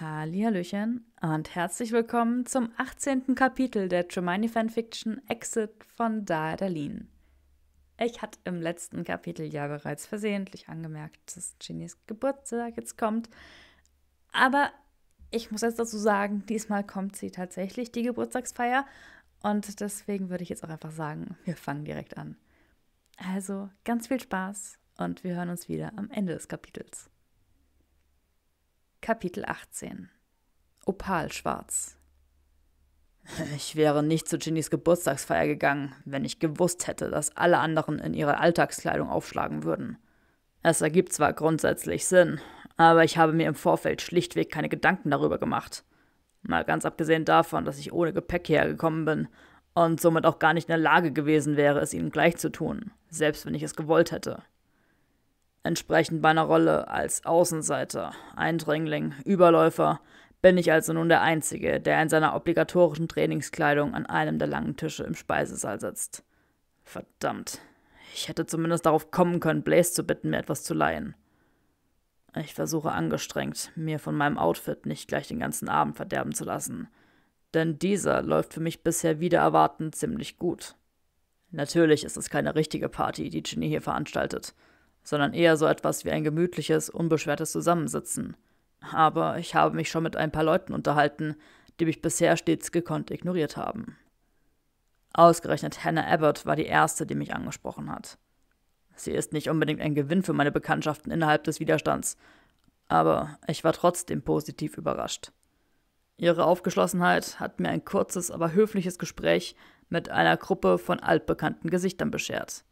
Hallihallöchen und herzlich willkommen zum 18. Kapitel der Tremini Fanfiction Exit von Daedalin. Ich hatte im letzten Kapitel ja bereits versehentlich angemerkt, dass Genies Geburtstag jetzt kommt, aber ich muss jetzt dazu sagen, diesmal kommt sie tatsächlich, die Geburtstagsfeier, und deswegen würde ich jetzt auch einfach sagen, wir fangen direkt an. Also ganz viel Spaß und wir hören uns wieder am Ende des Kapitels. Kapitel 18 Opalschwarz Ich wäre nicht zu Ginnys Geburtstagsfeier gegangen, wenn ich gewusst hätte, dass alle anderen in ihrer Alltagskleidung aufschlagen würden. Es ergibt zwar grundsätzlich Sinn, aber ich habe mir im Vorfeld schlichtweg keine Gedanken darüber gemacht. Mal ganz abgesehen davon, dass ich ohne Gepäck hergekommen bin und somit auch gar nicht in der Lage gewesen wäre, es ihnen gleich zu tun, selbst wenn ich es gewollt hätte. Entsprechend meiner Rolle als Außenseiter, Eindringling, Überläufer bin ich also nun der Einzige, der in seiner obligatorischen Trainingskleidung an einem der langen Tische im Speisesaal sitzt. Verdammt. Ich hätte zumindest darauf kommen können, Blaze zu bitten, mir etwas zu leihen. Ich versuche angestrengt, mir von meinem Outfit nicht gleich den ganzen Abend verderben zu lassen. Denn dieser läuft für mich bisher wieder erwartend ziemlich gut. Natürlich ist es keine richtige Party, die Ginny hier veranstaltet sondern eher so etwas wie ein gemütliches, unbeschwertes Zusammensitzen. Aber ich habe mich schon mit ein paar Leuten unterhalten, die mich bisher stets gekonnt ignoriert haben. Ausgerechnet Hannah Abbott war die erste, die mich angesprochen hat. Sie ist nicht unbedingt ein Gewinn für meine Bekanntschaften innerhalb des Widerstands, aber ich war trotzdem positiv überrascht. Ihre Aufgeschlossenheit hat mir ein kurzes, aber höfliches Gespräch mit einer Gruppe von altbekannten Gesichtern beschert.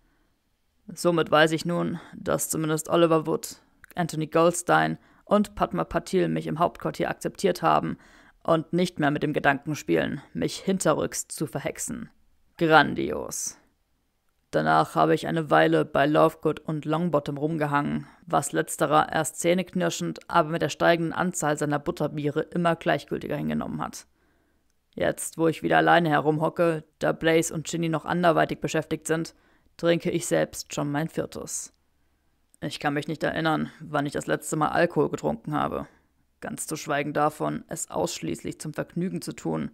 Somit weiß ich nun, dass zumindest Oliver Wood, Anthony Goldstein und Padma Patil mich im Hauptquartier akzeptiert haben und nicht mehr mit dem Gedanken spielen, mich hinterrücks zu verhexen. Grandios. Danach habe ich eine Weile bei Lovegood und Longbottom rumgehangen, was letzterer erst zähneknirschend, aber mit der steigenden Anzahl seiner Butterbiere immer gleichgültiger hingenommen hat. Jetzt, wo ich wieder alleine herumhocke, da Blaze und Ginny noch anderweitig beschäftigt sind, trinke ich selbst schon mein viertes. Ich kann mich nicht erinnern, wann ich das letzte Mal Alkohol getrunken habe. Ganz zu schweigen davon, es ausschließlich zum Vergnügen zu tun,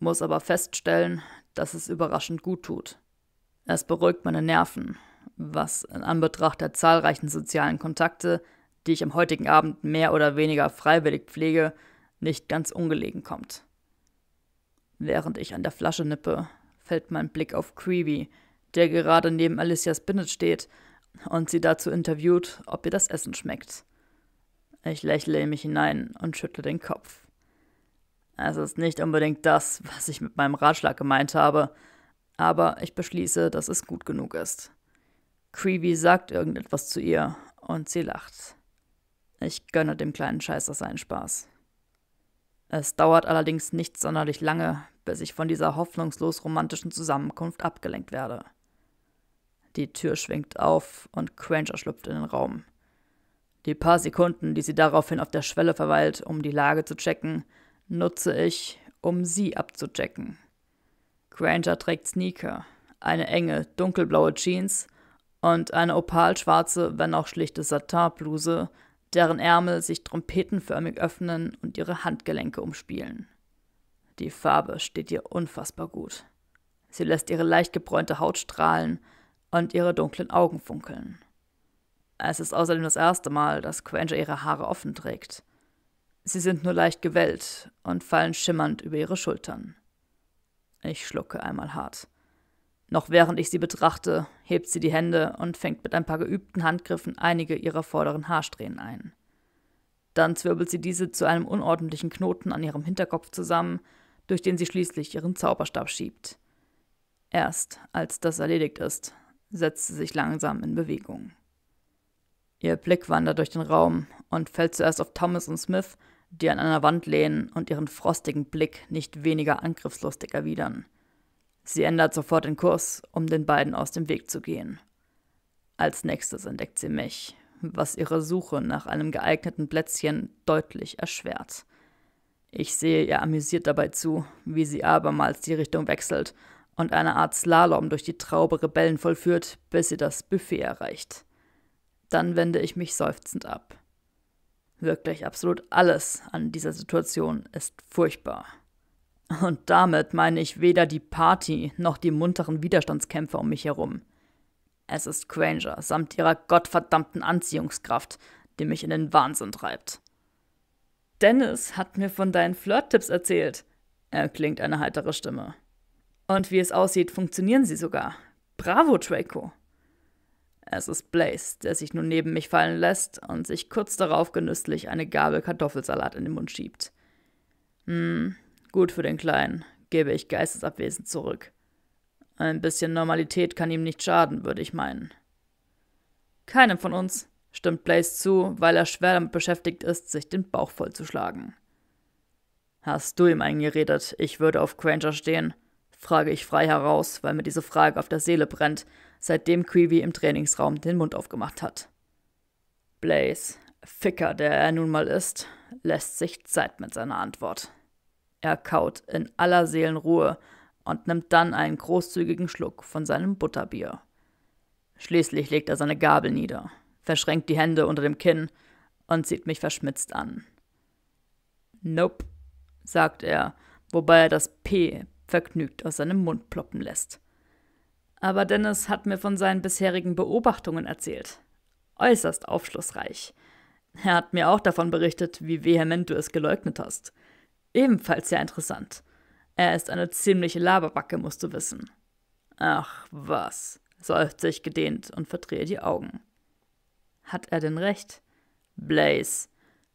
muss aber feststellen, dass es überraschend gut tut. Es beruhigt meine Nerven, was in Anbetracht der zahlreichen sozialen Kontakte, die ich am heutigen Abend mehr oder weniger freiwillig pflege, nicht ganz ungelegen kommt. Während ich an der Flasche nippe, fällt mein Blick auf Creevy, der gerade neben Alicia Binnet steht und sie dazu interviewt, ob ihr das Essen schmeckt. Ich lächle in mich hinein und schüttle den Kopf. Es ist nicht unbedingt das, was ich mit meinem Ratschlag gemeint habe, aber ich beschließe, dass es gut genug ist. Creevy sagt irgendetwas zu ihr und sie lacht. Ich gönne dem kleinen Scheißer seinen Spaß. Es dauert allerdings nicht sonderlich lange, bis ich von dieser hoffnungslos romantischen Zusammenkunft abgelenkt werde. Die Tür schwingt auf und Cranger schlüpft in den Raum. Die paar Sekunden, die sie daraufhin auf der Schwelle verweilt, um die Lage zu checken, nutze ich, um sie abzuchecken. Cranger trägt Sneaker, eine enge, dunkelblaue Jeans und eine opalschwarze, wenn auch schlichte Satinbluse, deren Ärmel sich trompetenförmig öffnen und ihre Handgelenke umspielen. Die Farbe steht ihr unfassbar gut. Sie lässt ihre leicht gebräunte Haut strahlen, und ihre dunklen Augen funkeln. Es ist außerdem das erste Mal, dass Granger ihre Haare offen trägt. Sie sind nur leicht gewellt und fallen schimmernd über ihre Schultern. Ich schlucke einmal hart. Noch während ich sie betrachte, hebt sie die Hände und fängt mit ein paar geübten Handgriffen einige ihrer vorderen Haarsträhnen ein. Dann zwirbelt sie diese zu einem unordentlichen Knoten an ihrem Hinterkopf zusammen, durch den sie schließlich ihren Zauberstab schiebt. Erst als das erledigt ist, setzte sich langsam in Bewegung. Ihr Blick wandert durch den Raum und fällt zuerst auf Thomas und Smith, die an einer Wand lehnen und ihren frostigen Blick nicht weniger angriffslustig erwidern. Sie ändert sofort den Kurs, um den beiden aus dem Weg zu gehen. Als nächstes entdeckt sie mich, was ihre Suche nach einem geeigneten Plätzchen deutlich erschwert. Ich sehe ihr amüsiert dabei zu, wie sie abermals die Richtung wechselt und eine Art Slalom durch die Traube Rebellen vollführt, bis sie das Buffet erreicht. Dann wende ich mich seufzend ab. Wirklich absolut alles an dieser Situation ist furchtbar. Und damit meine ich weder die Party noch die munteren Widerstandskämpfer um mich herum. Es ist Granger samt ihrer gottverdammten Anziehungskraft, die mich in den Wahnsinn treibt. Dennis hat mir von deinen Flirttipps erzählt, erklingt eine heitere Stimme. Und wie es aussieht, funktionieren sie sogar. Bravo, Draco! Es ist Blaze, der sich nun neben mich fallen lässt und sich kurz darauf genüsslich eine Gabel Kartoffelsalat in den Mund schiebt. Hm, gut für den Kleinen, gebe ich geistesabwesend zurück. Ein bisschen Normalität kann ihm nicht schaden, würde ich meinen. Keinem von uns, stimmt Blaze zu, weil er schwer damit beschäftigt ist, sich den Bauch vollzuschlagen. Hast du ihm eingeredet, ich würde auf Granger stehen? frage ich frei heraus, weil mir diese Frage auf der Seele brennt, seitdem Creevy im Trainingsraum den Mund aufgemacht hat. Blaze, Ficker, der er nun mal ist, lässt sich Zeit mit seiner Antwort. Er kaut in aller Seelenruhe und nimmt dann einen großzügigen Schluck von seinem Butterbier. Schließlich legt er seine Gabel nieder, verschränkt die Hände unter dem Kinn und sieht mich verschmitzt an. Nope, sagt er, wobei er das P vergnügt aus seinem Mund ploppen lässt. Aber Dennis hat mir von seinen bisherigen Beobachtungen erzählt. Äußerst aufschlussreich. Er hat mir auch davon berichtet, wie vehement du es geleugnet hast. Ebenfalls sehr interessant. Er ist eine ziemliche Laberbacke, musst du wissen. Ach was, seufze ich gedehnt und verdrehe die Augen. Hat er denn recht? Blaze.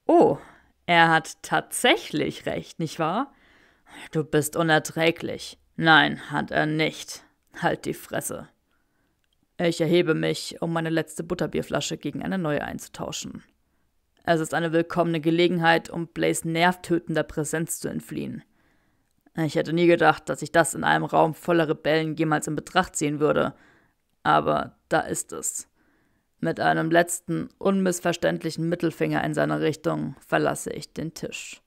Oh, er hat tatsächlich recht, nicht wahr? Du bist unerträglich. Nein, hat er nicht. Halt die Fresse. Ich erhebe mich, um meine letzte Butterbierflasche gegen eine neue einzutauschen. Es ist eine willkommene Gelegenheit, um Blaze nervtötender Präsenz zu entfliehen. Ich hätte nie gedacht, dass ich das in einem Raum voller Rebellen jemals in Betracht ziehen würde. Aber da ist es. Mit einem letzten, unmissverständlichen Mittelfinger in seiner Richtung verlasse ich den Tisch.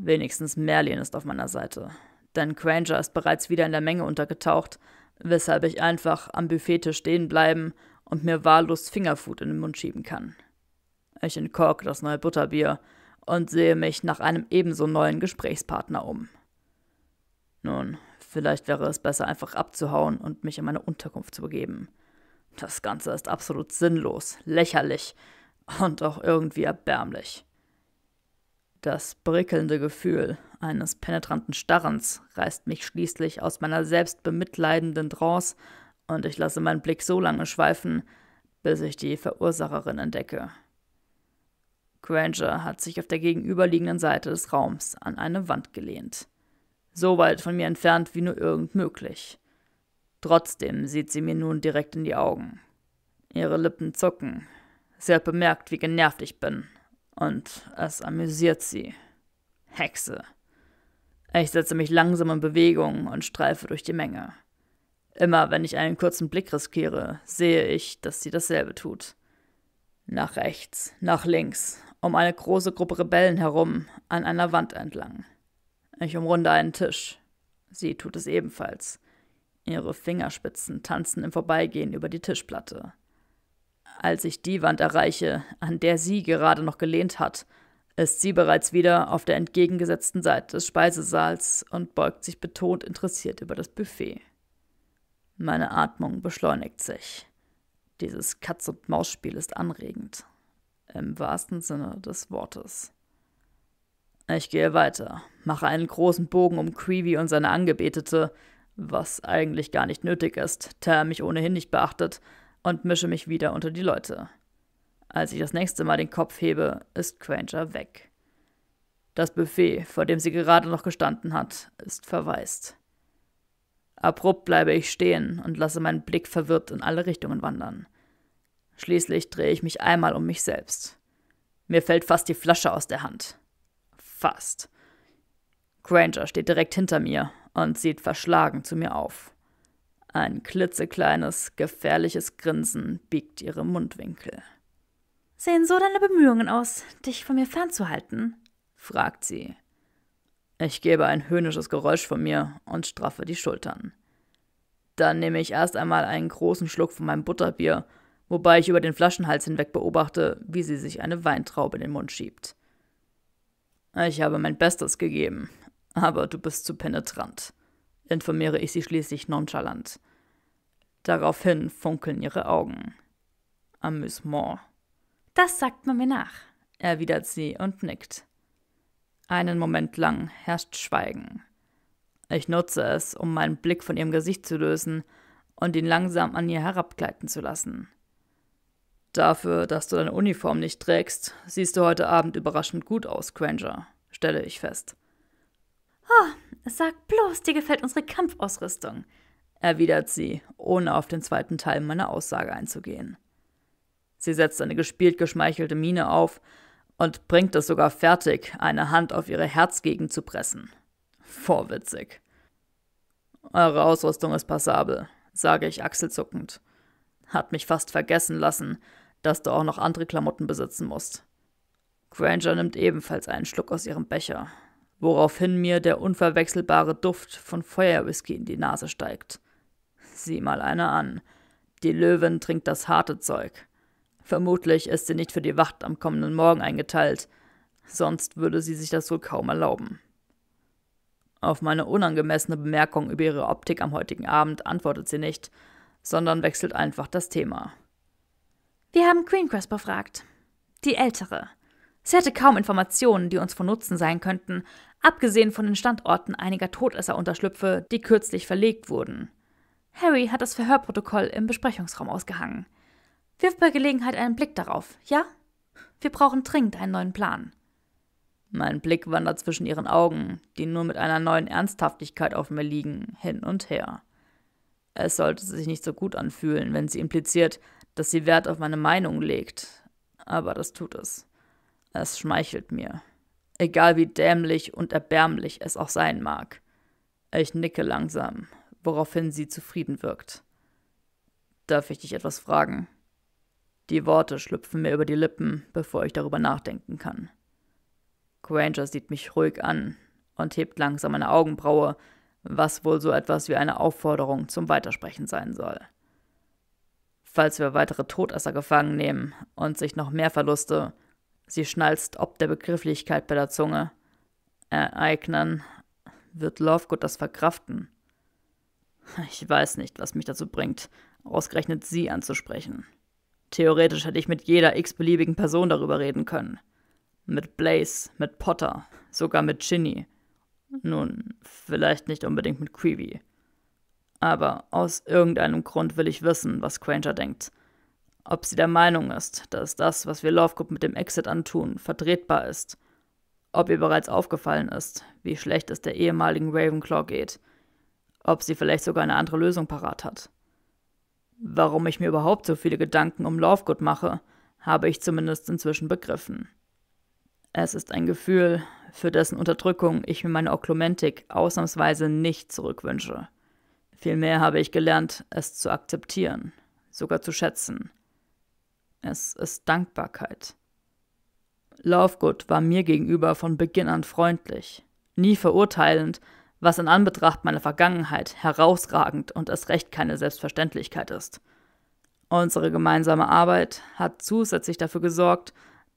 Wenigstens Merlin ist auf meiner Seite. Denn Granger ist bereits wieder in der Menge untergetaucht, weshalb ich einfach am Buffettisch stehen bleiben und mir wahllos Fingerfood in den Mund schieben kann. Ich entkork das neue Butterbier und sehe mich nach einem ebenso neuen Gesprächspartner um. Nun, vielleicht wäre es besser, einfach abzuhauen und mich in meine Unterkunft zu begeben. Das Ganze ist absolut sinnlos, lächerlich und auch irgendwie erbärmlich. Das prickelnde Gefühl eines penetranten Starrens reißt mich schließlich aus meiner selbst bemitleidenden Trance und ich lasse meinen Blick so lange schweifen, bis ich die Verursacherin entdecke. Granger hat sich auf der gegenüberliegenden Seite des Raums an eine Wand gelehnt. So weit von mir entfernt wie nur irgend möglich. Trotzdem sieht sie mir nun direkt in die Augen. Ihre Lippen zucken. Sie hat bemerkt, wie genervt ich bin und es amüsiert sie. Hexe. Ich setze mich langsam in Bewegung und streife durch die Menge. Immer wenn ich einen kurzen Blick riskiere, sehe ich, dass sie dasselbe tut. Nach rechts, nach links, um eine große Gruppe Rebellen herum, an einer Wand entlang. Ich umrunde einen Tisch. Sie tut es ebenfalls. Ihre Fingerspitzen tanzen im Vorbeigehen über die Tischplatte als ich die Wand erreiche, an der sie gerade noch gelehnt hat, ist sie bereits wieder auf der entgegengesetzten Seite des Speisesaals und beugt sich betont interessiert über das Buffet. Meine Atmung beschleunigt sich. Dieses Katz-und-Maus-Spiel ist anregend. Im wahrsten Sinne des Wortes. Ich gehe weiter, mache einen großen Bogen um Creevy und seine Angebetete, was eigentlich gar nicht nötig ist, da er mich ohnehin nicht beachtet, und mische mich wieder unter die Leute. Als ich das nächste Mal den Kopf hebe, ist Granger weg. Das Buffet, vor dem sie gerade noch gestanden hat, ist verwaist. Abrupt bleibe ich stehen und lasse meinen Blick verwirrt in alle Richtungen wandern. Schließlich drehe ich mich einmal um mich selbst. Mir fällt fast die Flasche aus der Hand. Fast. Granger steht direkt hinter mir und sieht verschlagen zu mir auf. Ein klitzekleines, gefährliches Grinsen biegt ihre Mundwinkel. Sehen so deine Bemühungen aus, dich von mir fernzuhalten? fragt sie. Ich gebe ein höhnisches Geräusch von mir und straffe die Schultern. Dann nehme ich erst einmal einen großen Schluck von meinem Butterbier, wobei ich über den Flaschenhals hinweg beobachte, wie sie sich eine Weintraube in den Mund schiebt. Ich habe mein Bestes gegeben, aber du bist zu penetrant, informiere ich sie schließlich nonchalant. Daraufhin funkeln ihre Augen. Amüsement. Das sagt man mir nach, erwidert sie und nickt. Einen Moment lang herrscht Schweigen. Ich nutze es, um meinen Blick von ihrem Gesicht zu lösen und ihn langsam an ihr herabgleiten zu lassen. Dafür, dass du deine Uniform nicht trägst, siehst du heute Abend überraschend gut aus, Granger, stelle ich fest. Oh, sag bloß, dir gefällt unsere Kampfausrüstung, erwidert sie, ohne auf den zweiten Teil meiner Aussage einzugehen. Sie setzt eine gespielt geschmeichelte Miene auf und bringt es sogar fertig, eine Hand auf ihre Herzgegend zu pressen. Vorwitzig. Eure Ausrüstung ist passabel, sage ich achselzuckend. Hat mich fast vergessen lassen, dass du auch noch andere Klamotten besitzen musst. Granger nimmt ebenfalls einen Schluck aus ihrem Becher, woraufhin mir der unverwechselbare Duft von Feuerwhisky in die Nase steigt sieh mal eine an. Die Löwin trinkt das harte Zeug. Vermutlich ist sie nicht für die Wacht am kommenden Morgen eingeteilt, sonst würde sie sich das wohl kaum erlauben. Auf meine unangemessene Bemerkung über ihre Optik am heutigen Abend antwortet sie nicht, sondern wechselt einfach das Thema. Wir haben Queen Queencross befragt. Die Ältere. Sie hätte kaum Informationen, die uns von Nutzen sein könnten, abgesehen von den Standorten einiger Todesserunterschlüpfe, die kürzlich verlegt wurden. Harry hat das Verhörprotokoll im Besprechungsraum ausgehangen. Wirf bei Gelegenheit einen Blick darauf, ja? Wir brauchen dringend einen neuen Plan. Mein Blick wandert zwischen ihren Augen, die nur mit einer neuen Ernsthaftigkeit auf mir liegen, hin und her. Es sollte sich nicht so gut anfühlen, wenn sie impliziert, dass sie Wert auf meine Meinung legt. Aber das tut es. Es schmeichelt mir. Egal wie dämlich und erbärmlich es auch sein mag. Ich nicke langsam, woraufhin sie zufrieden wirkt. Darf ich dich etwas fragen? Die Worte schlüpfen mir über die Lippen, bevor ich darüber nachdenken kann. Granger sieht mich ruhig an und hebt langsam eine Augenbraue, was wohl so etwas wie eine Aufforderung zum Weitersprechen sein soll. Falls wir weitere Todesser gefangen nehmen und sich noch mehr Verluste, sie schnalzt ob der Begrifflichkeit bei der Zunge, ereignen, wird Lovegood das verkraften. Ich weiß nicht, was mich dazu bringt, ausgerechnet Sie anzusprechen. Theoretisch hätte ich mit jeder x-beliebigen Person darüber reden können. Mit Blaze, mit Potter, sogar mit Ginny. Nun, vielleicht nicht unbedingt mit Creevy. Aber aus irgendeinem Grund will ich wissen, was Granger denkt. Ob sie der Meinung ist, dass das, was wir Lovegood mit dem Exit antun, vertretbar ist. Ob ihr bereits aufgefallen ist, wie schlecht es der ehemaligen Ravenclaw geht ob sie vielleicht sogar eine andere Lösung parat hat. Warum ich mir überhaupt so viele Gedanken um Lovegood mache, habe ich zumindest inzwischen begriffen. Es ist ein Gefühl, für dessen Unterdrückung ich mir meine Oklumentik ausnahmsweise nicht zurückwünsche. Vielmehr habe ich gelernt, es zu akzeptieren, sogar zu schätzen. Es ist Dankbarkeit. Lovegood war mir gegenüber von Beginn an freundlich, nie verurteilend, was in Anbetracht meiner Vergangenheit herausragend und erst recht keine Selbstverständlichkeit ist. Unsere gemeinsame Arbeit hat zusätzlich dafür gesorgt,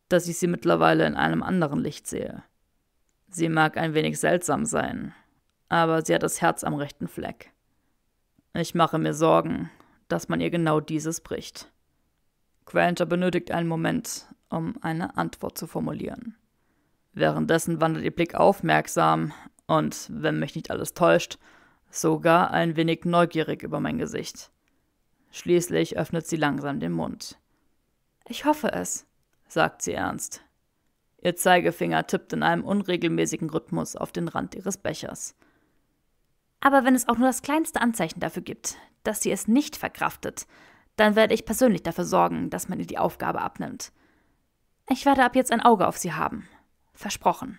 dass ich sie mittlerweile in einem anderen Licht sehe. Sie mag ein wenig seltsam sein, aber sie hat das Herz am rechten Fleck. Ich mache mir Sorgen, dass man ihr genau dieses bricht. Quenter benötigt einen Moment, um eine Antwort zu formulieren. Währenddessen wandert ihr Blick aufmerksam und, wenn mich nicht alles täuscht, sogar ein wenig neugierig über mein Gesicht. Schließlich öffnet sie langsam den Mund. Ich hoffe es, sagt sie ernst. Ihr Zeigefinger tippt in einem unregelmäßigen Rhythmus auf den Rand ihres Bechers. Aber wenn es auch nur das kleinste Anzeichen dafür gibt, dass sie es nicht verkraftet, dann werde ich persönlich dafür sorgen, dass man ihr die Aufgabe abnimmt. Ich werde ab jetzt ein Auge auf sie haben. Versprochen.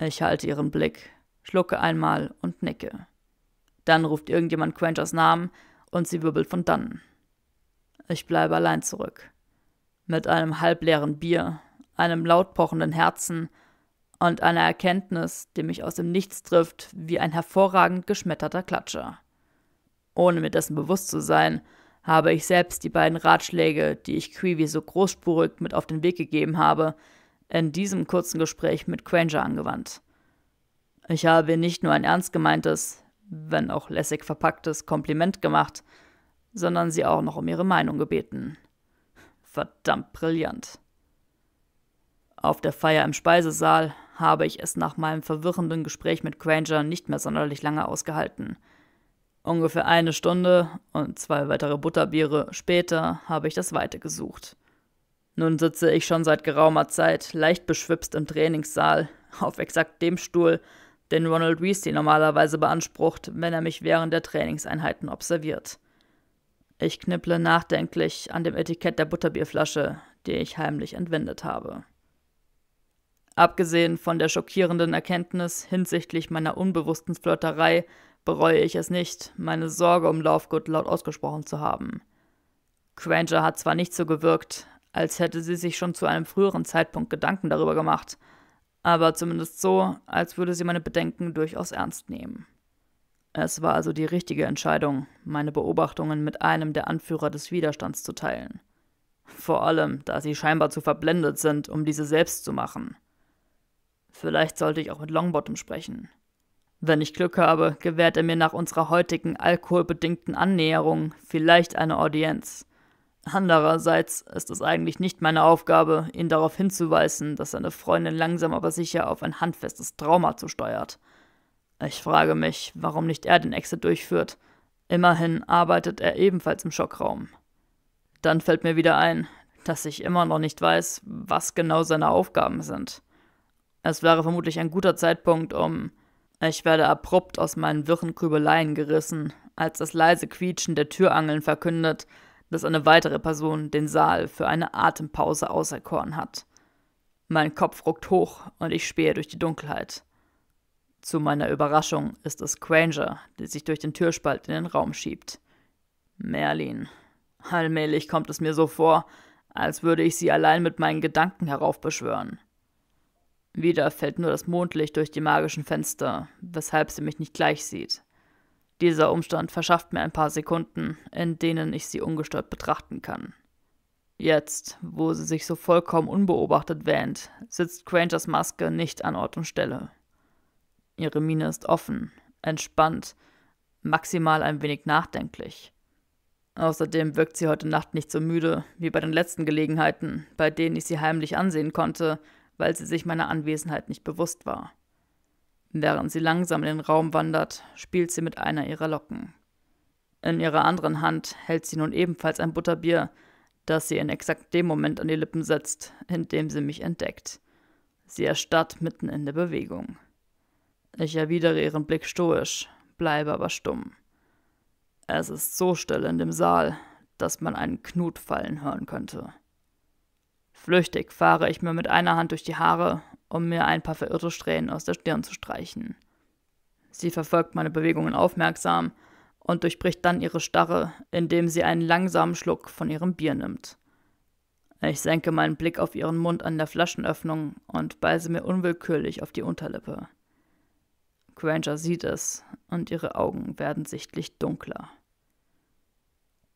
Ich halte ihren Blick, schlucke einmal und nicke. Dann ruft irgendjemand Quangers Namen und sie wirbelt von dannen. Ich bleibe allein zurück. Mit einem halbleeren Bier, einem laut pochenden Herzen und einer Erkenntnis, die mich aus dem Nichts trifft, wie ein hervorragend geschmetterter Klatscher. Ohne mir dessen bewusst zu sein, habe ich selbst die beiden Ratschläge, die ich Creevy so großspurig mit auf den Weg gegeben habe, in diesem kurzen Gespräch mit Granger angewandt. Ich habe ihr nicht nur ein ernst gemeintes, wenn auch lässig verpacktes Kompliment gemacht, sondern sie auch noch um ihre Meinung gebeten. Verdammt brillant. Auf der Feier im Speisesaal habe ich es nach meinem verwirrenden Gespräch mit Granger nicht mehr sonderlich lange ausgehalten. Ungefähr eine Stunde und zwei weitere Butterbiere später habe ich das Weite gesucht. Nun sitze ich schon seit geraumer Zeit leicht beschwipst im Trainingssaal, auf exakt dem Stuhl, den Ronald Weasley normalerweise beansprucht, wenn er mich während der Trainingseinheiten observiert. Ich knipple nachdenklich an dem Etikett der Butterbierflasche, die ich heimlich entwendet habe. Abgesehen von der schockierenden Erkenntnis hinsichtlich meiner unbewussten Flirterei bereue ich es nicht, meine Sorge um Laufgut laut ausgesprochen zu haben. Granger hat zwar nicht so gewirkt, als hätte sie sich schon zu einem früheren Zeitpunkt Gedanken darüber gemacht, aber zumindest so, als würde sie meine Bedenken durchaus ernst nehmen. Es war also die richtige Entscheidung, meine Beobachtungen mit einem der Anführer des Widerstands zu teilen. Vor allem, da sie scheinbar zu verblendet sind, um diese selbst zu machen. Vielleicht sollte ich auch mit Longbottom sprechen. Wenn ich Glück habe, gewährt er mir nach unserer heutigen alkoholbedingten Annäherung vielleicht eine Audienz. Andererseits ist es eigentlich nicht meine Aufgabe, ihn darauf hinzuweisen, dass seine Freundin langsam aber sicher auf ein handfestes Trauma zusteuert. Ich frage mich, warum nicht er den Exit durchführt. Immerhin arbeitet er ebenfalls im Schockraum. Dann fällt mir wieder ein, dass ich immer noch nicht weiß, was genau seine Aufgaben sind. Es wäre vermutlich ein guter Zeitpunkt, um. Ich werde abrupt aus meinen wirren Grübeleien gerissen, als das leise Quietschen der Türangeln verkündet, dass eine weitere Person den Saal für eine Atempause auserkoren hat. Mein Kopf ruckt hoch und ich spähe durch die Dunkelheit. Zu meiner Überraschung ist es Granger, die sich durch den Türspalt in den Raum schiebt. Merlin. Allmählich kommt es mir so vor, als würde ich sie allein mit meinen Gedanken heraufbeschwören. Wieder fällt nur das Mondlicht durch die magischen Fenster, weshalb sie mich nicht gleich sieht. Dieser Umstand verschafft mir ein paar Sekunden, in denen ich sie ungestört betrachten kann. Jetzt, wo sie sich so vollkommen unbeobachtet wähnt, sitzt Grangers Maske nicht an Ort und Stelle. Ihre Miene ist offen, entspannt, maximal ein wenig nachdenklich. Außerdem wirkt sie heute Nacht nicht so müde wie bei den letzten Gelegenheiten, bei denen ich sie heimlich ansehen konnte, weil sie sich meiner Anwesenheit nicht bewusst war. Während sie langsam in den Raum wandert, spielt sie mit einer ihrer Locken. In ihrer anderen Hand hält sie nun ebenfalls ein Butterbier, das sie in exakt dem Moment an die Lippen setzt, in dem sie mich entdeckt. Sie erstarrt mitten in der Bewegung. Ich erwidere ihren Blick stoisch, bleibe aber stumm. Es ist so still in dem Saal, dass man einen Knut fallen hören könnte. Flüchtig fahre ich mir mit einer Hand durch die Haare um mir ein paar verirrte Strähnen aus der Stirn zu streichen. Sie verfolgt meine Bewegungen aufmerksam und durchbricht dann ihre Starre, indem sie einen langsamen Schluck von ihrem Bier nimmt. Ich senke meinen Blick auf ihren Mund an der Flaschenöffnung und beiße mir unwillkürlich auf die Unterlippe. Granger sieht es und ihre Augen werden sichtlich dunkler.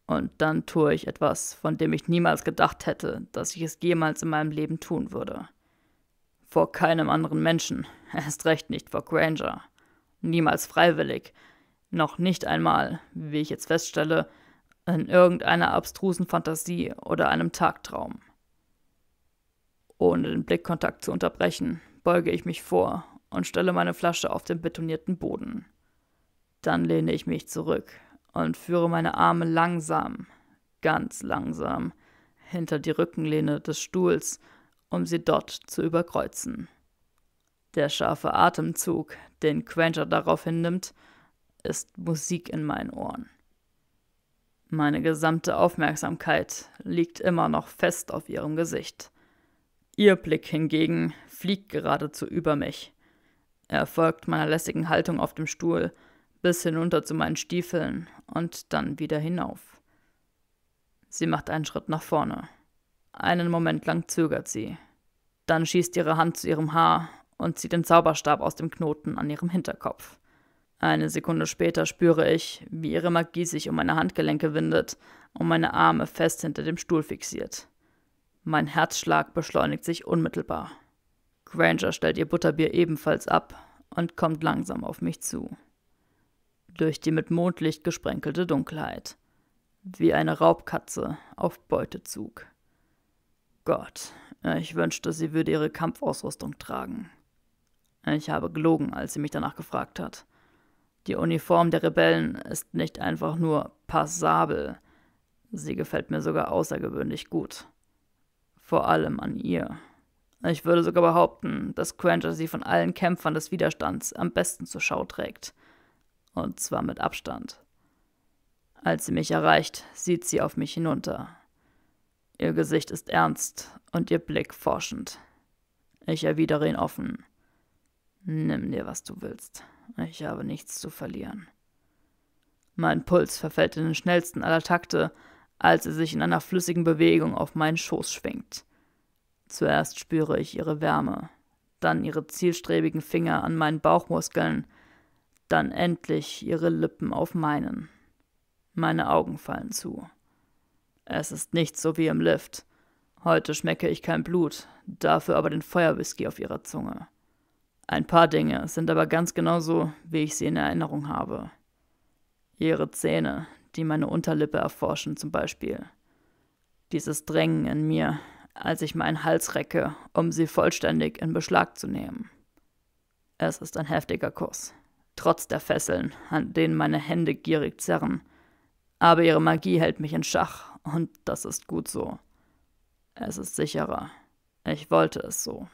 Und dann tue ich etwas, von dem ich niemals gedacht hätte, dass ich es jemals in meinem Leben tun würde. Vor keinem anderen Menschen, erst recht nicht vor Granger. Niemals freiwillig, noch nicht einmal, wie ich jetzt feststelle, in irgendeiner abstrusen Fantasie oder einem Tagtraum. Ohne den Blickkontakt zu unterbrechen, beuge ich mich vor und stelle meine Flasche auf den betonierten Boden. Dann lehne ich mich zurück und führe meine Arme langsam, ganz langsam, hinter die Rückenlehne des Stuhls um sie dort zu überkreuzen. Der scharfe Atemzug, den Quencher daraufhin nimmt, ist Musik in meinen Ohren. Meine gesamte Aufmerksamkeit liegt immer noch fest auf ihrem Gesicht. Ihr Blick hingegen fliegt geradezu über mich. Er folgt meiner lässigen Haltung auf dem Stuhl bis hinunter zu meinen Stiefeln und dann wieder hinauf. Sie macht einen Schritt nach vorne. Einen Moment lang zögert sie. Dann schießt ihre Hand zu ihrem Haar und zieht den Zauberstab aus dem Knoten an ihrem Hinterkopf. Eine Sekunde später spüre ich, wie ihre Magie sich um meine Handgelenke windet und meine Arme fest hinter dem Stuhl fixiert. Mein Herzschlag beschleunigt sich unmittelbar. Granger stellt ihr Butterbier ebenfalls ab und kommt langsam auf mich zu. Durch die mit Mondlicht gesprenkelte Dunkelheit. Wie eine Raubkatze auf Beutezug. Gott, äh, ich wünschte, sie würde ihre Kampfausrüstung tragen. Äh, ich habe gelogen, als sie mich danach gefragt hat. Die Uniform der Rebellen ist nicht einfach nur passabel, sie gefällt mir sogar außergewöhnlich gut. Vor allem an ihr. Ich würde sogar behaupten, dass Granger sie von allen Kämpfern des Widerstands am besten zur Schau trägt. Und zwar mit Abstand. Als sie mich erreicht, sieht sie auf mich hinunter Ihr Gesicht ist ernst und ihr Blick forschend. Ich erwidere ihn offen. Nimm dir, was du willst. Ich habe nichts zu verlieren. Mein Puls verfällt in den schnellsten aller Takte, als sie sich in einer flüssigen Bewegung auf meinen Schoß schwingt. Zuerst spüre ich ihre Wärme, dann ihre zielstrebigen Finger an meinen Bauchmuskeln, dann endlich ihre Lippen auf meinen. Meine Augen fallen zu. Es ist nicht so wie im Lift. Heute schmecke ich kein Blut, dafür aber den Feuerwhisky auf ihrer Zunge. Ein paar Dinge sind aber ganz genau so, wie ich sie in Erinnerung habe. Ihre Zähne, die meine Unterlippe erforschen zum Beispiel. Dieses Drängen in mir, als ich meinen Hals recke, um sie vollständig in Beschlag zu nehmen. Es ist ein heftiger Kuss, trotz der Fesseln, an denen meine Hände gierig zerren. Aber ihre Magie hält mich in Schach und das ist gut so. Es ist sicherer. Ich wollte es so.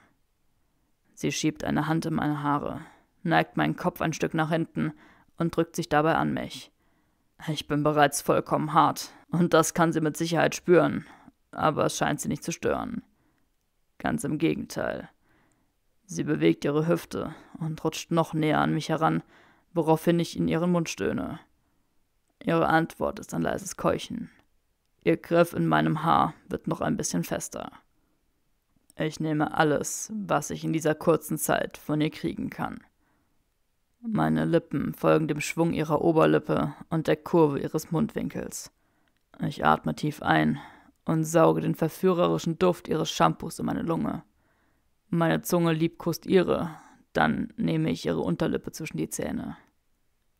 Sie schiebt eine Hand in meine Haare, neigt meinen Kopf ein Stück nach hinten und drückt sich dabei an mich. Ich bin bereits vollkommen hart, und das kann sie mit Sicherheit spüren, aber es scheint sie nicht zu stören. Ganz im Gegenteil. Sie bewegt ihre Hüfte und rutscht noch näher an mich heran, woraufhin ich in ihren Mund stöhne. Ihre Antwort ist ein leises Keuchen. Ihr Griff in meinem Haar wird noch ein bisschen fester. Ich nehme alles, was ich in dieser kurzen Zeit von ihr kriegen kann. Meine Lippen folgen dem Schwung ihrer Oberlippe und der Kurve ihres Mundwinkels. Ich atme tief ein und sauge den verführerischen Duft ihres Shampoos in meine Lunge. Meine Zunge liebkost ihre, dann nehme ich ihre Unterlippe zwischen die Zähne.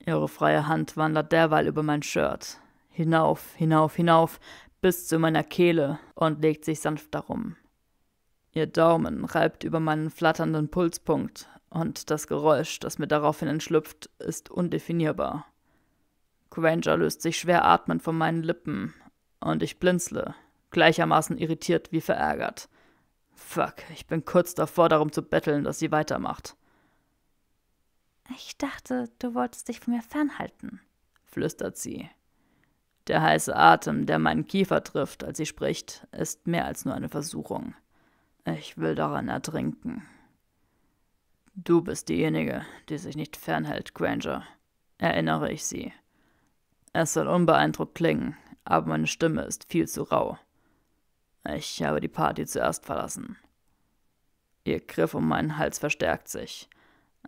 Ihre freie Hand wandert derweil über mein Shirt, hinauf, hinauf, hinauf, bis zu meiner Kehle und legt sich sanft darum. Ihr Daumen reibt über meinen flatternden Pulspunkt und das Geräusch, das mir daraufhin entschlüpft, ist undefinierbar. Granger löst sich schwer atmend von meinen Lippen und ich blinzle, gleichermaßen irritiert wie verärgert. Fuck, ich bin kurz davor, darum zu betteln, dass sie weitermacht. Ich dachte, du wolltest dich von mir fernhalten, flüstert sie. Der heiße Atem, der meinen Kiefer trifft, als sie spricht, ist mehr als nur eine Versuchung. Ich will daran ertrinken. Du bist diejenige, die sich nicht fernhält, Granger, erinnere ich sie. Es soll unbeeindruckt klingen, aber meine Stimme ist viel zu rau. Ich habe die Party zuerst verlassen. Ihr Griff um meinen Hals verstärkt sich,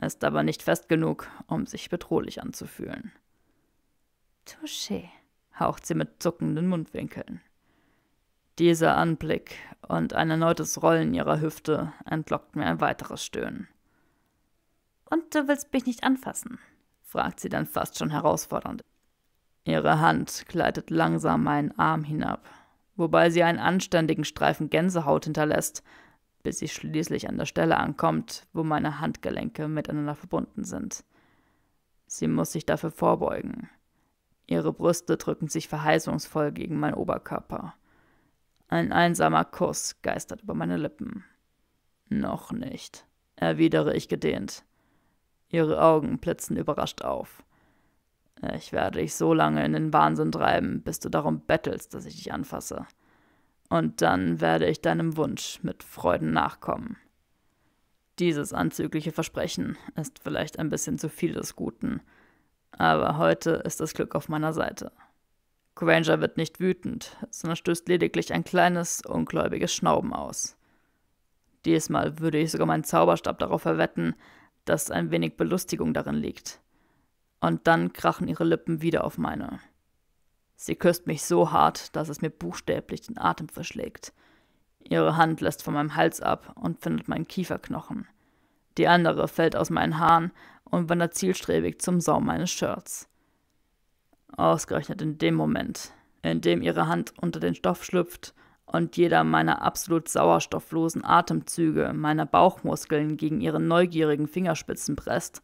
ist aber nicht fest genug, um sich bedrohlich anzufühlen. Touché haucht sie mit zuckenden Mundwinkeln. Dieser Anblick und ein erneutes Rollen ihrer Hüfte entlockt mir ein weiteres Stöhnen. Und du willst mich nicht anfassen? fragt sie dann fast schon herausfordernd. Ihre Hand gleitet langsam meinen Arm hinab, wobei sie einen anständigen Streifen Gänsehaut hinterlässt, bis sie schließlich an der Stelle ankommt, wo meine Handgelenke miteinander verbunden sind. Sie muss sich dafür vorbeugen. Ihre Brüste drücken sich verheißungsvoll gegen meinen Oberkörper. Ein einsamer Kuss geistert über meine Lippen. Noch nicht, erwidere ich gedehnt. Ihre Augen blitzen überrascht auf. Ich werde dich so lange in den Wahnsinn treiben, bis du darum bettelst, dass ich dich anfasse. Und dann werde ich deinem Wunsch mit Freuden nachkommen. Dieses anzügliche Versprechen ist vielleicht ein bisschen zu viel des Guten, aber heute ist das Glück auf meiner Seite. Granger wird nicht wütend, sondern stößt lediglich ein kleines, ungläubiges Schnauben aus. Diesmal würde ich sogar meinen Zauberstab darauf verwetten, dass ein wenig Belustigung darin liegt. Und dann krachen ihre Lippen wieder auf meine. Sie küsst mich so hart, dass es mir buchstäblich den Atem verschlägt. Ihre Hand lässt von meinem Hals ab und findet meinen Kieferknochen. Die andere fällt aus meinen Haaren und wandert zielstrebig zum Saum meines Shirts. Ausgerechnet in dem Moment, in dem ihre Hand unter den Stoff schlüpft und jeder meiner absolut sauerstofflosen Atemzüge meiner Bauchmuskeln gegen ihre neugierigen Fingerspitzen presst,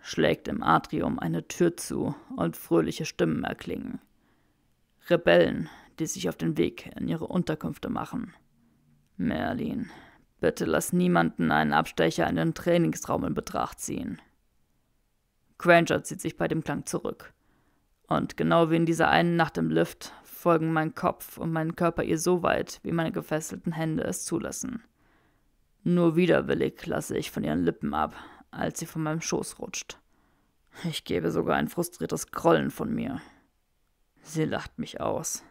schlägt im Atrium eine Tür zu und fröhliche Stimmen erklingen. Rebellen, die sich auf den Weg in ihre Unterkünfte machen. Merlin, bitte lass niemanden einen Abstecher in den Trainingsraum in Betracht ziehen. Granger zieht sich bei dem Klang zurück. Und genau wie in dieser einen Nacht im Lift folgen mein Kopf und mein Körper ihr so weit, wie meine gefesselten Hände es zulassen. Nur widerwillig lasse ich von ihren Lippen ab, als sie von meinem Schoß rutscht. Ich gebe sogar ein frustriertes Grollen von mir. Sie lacht mich aus.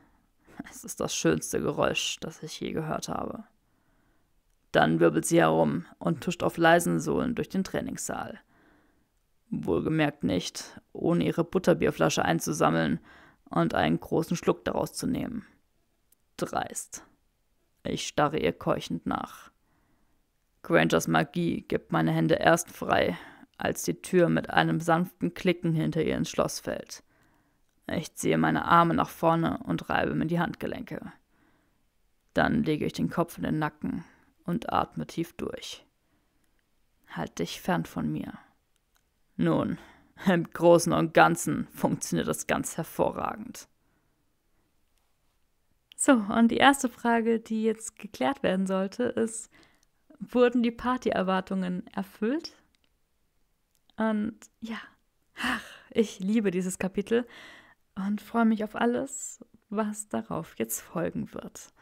Es ist das schönste Geräusch, das ich je gehört habe. Dann wirbelt sie herum und tuscht auf leisen Sohlen durch den Trainingssaal wohlgemerkt nicht, ohne ihre Butterbierflasche einzusammeln und einen großen Schluck daraus zu nehmen. Dreist. Ich starre ihr keuchend nach. Grangers Magie gibt meine Hände erst frei, als die Tür mit einem sanften Klicken hinter ihr ins Schloss fällt. Ich ziehe meine Arme nach vorne und reibe mir die Handgelenke. Dann lege ich den Kopf in den Nacken und atme tief durch. Halt dich fern von mir. Nun, im Großen und Ganzen funktioniert das ganz hervorragend. So, und die erste Frage, die jetzt geklärt werden sollte, ist, wurden die Partyerwartungen erfüllt? Und ja, ach, ich liebe dieses Kapitel und freue mich auf alles, was darauf jetzt folgen wird.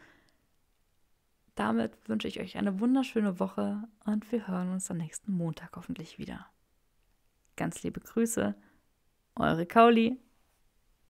Damit wünsche ich euch eine wunderschöne Woche und wir hören uns am nächsten Montag hoffentlich wieder ganz liebe Grüße. Eure Kauli.